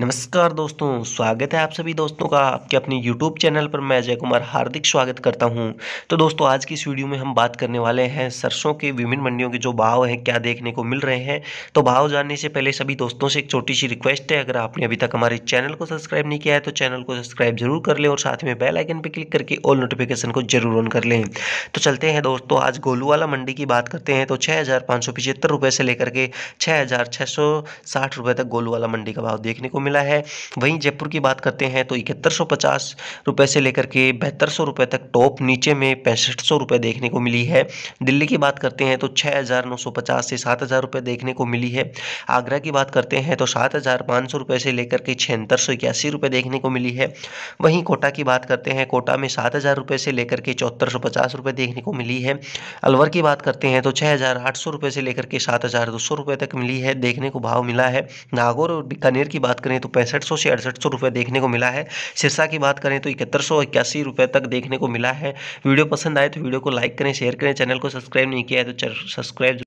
नमस्कार दोस्तों स्वागत है आप सभी दोस्तों का आपके अपने YouTube चैनल पर मैं अजय कुमार हार्दिक स्वागत करता हूं तो दोस्तों आज की इस वीडियो में हम बात करने वाले हैं सरसों के विभिन्न मंडियों के जो भाव हैं क्या देखने को मिल रहे हैं तो भाव जानने से पहले सभी दोस्तों से एक छोटी सी रिक्वेस्ट है अगर आपने अभी तक हमारे चैनल को सब्सक्राइब नहीं किया है तो चैनल को सब्सक्राइब जरूर कर लें और साथ में बेलाइकन पर क्लिक करके ऑल नोटिफिकेशन को जरूर ऑन कर लें तो चलते हैं दोस्तों आज गोलू वाला मंडी की बात करते हैं तो छः हज़ार से लेकर के छः तक गोलू वाला मंडी का भाव देखने को मिला है वहीं जयपुर की बात करते हैं तो इकहत्तर सौ पचास रुपये से लेकर के बहत्तर सौ रुपये तक टॉप नीचे में पैंसठ सौ रुपये देखने को मिली है दिल्ली की बात करते हैं तो छः हज़ार नौ सौ पचास से सात हज़ार रुपये देखने को मिली है आगरा की बात करते हैं तो सात हज़ार पाँच सौ रुपये से लेकर के छिहत्तर सौ इक्यासी रुपये देखने को मिली है वहीं कोटा की बात करते हैं कोटा में सात हज़ार रुपये से लेकर के चौहत्तर सौ पचास रुपये देखने को मिली है अलवर की बात करते हैं तो छः हज़ार आठ सौ रुपये से लेकर के सात हज़ार दो सौ रुपये तक मिली है देखने को भाव मिला है नागौर और बीकानेर की बात करें तो पैंसठ सौ से अड़सठ सौ रुपये देखने को मिला है सिरसा की बात करें तो इकहत्तर सौ इक्यासी रुपये तक देखने को मिला है वीडियो पसंद आए तो वीडियो को लाइक करें शेयर करें चैनल को सब्सक्राइब नहीं किया है तो सब्सक्राइब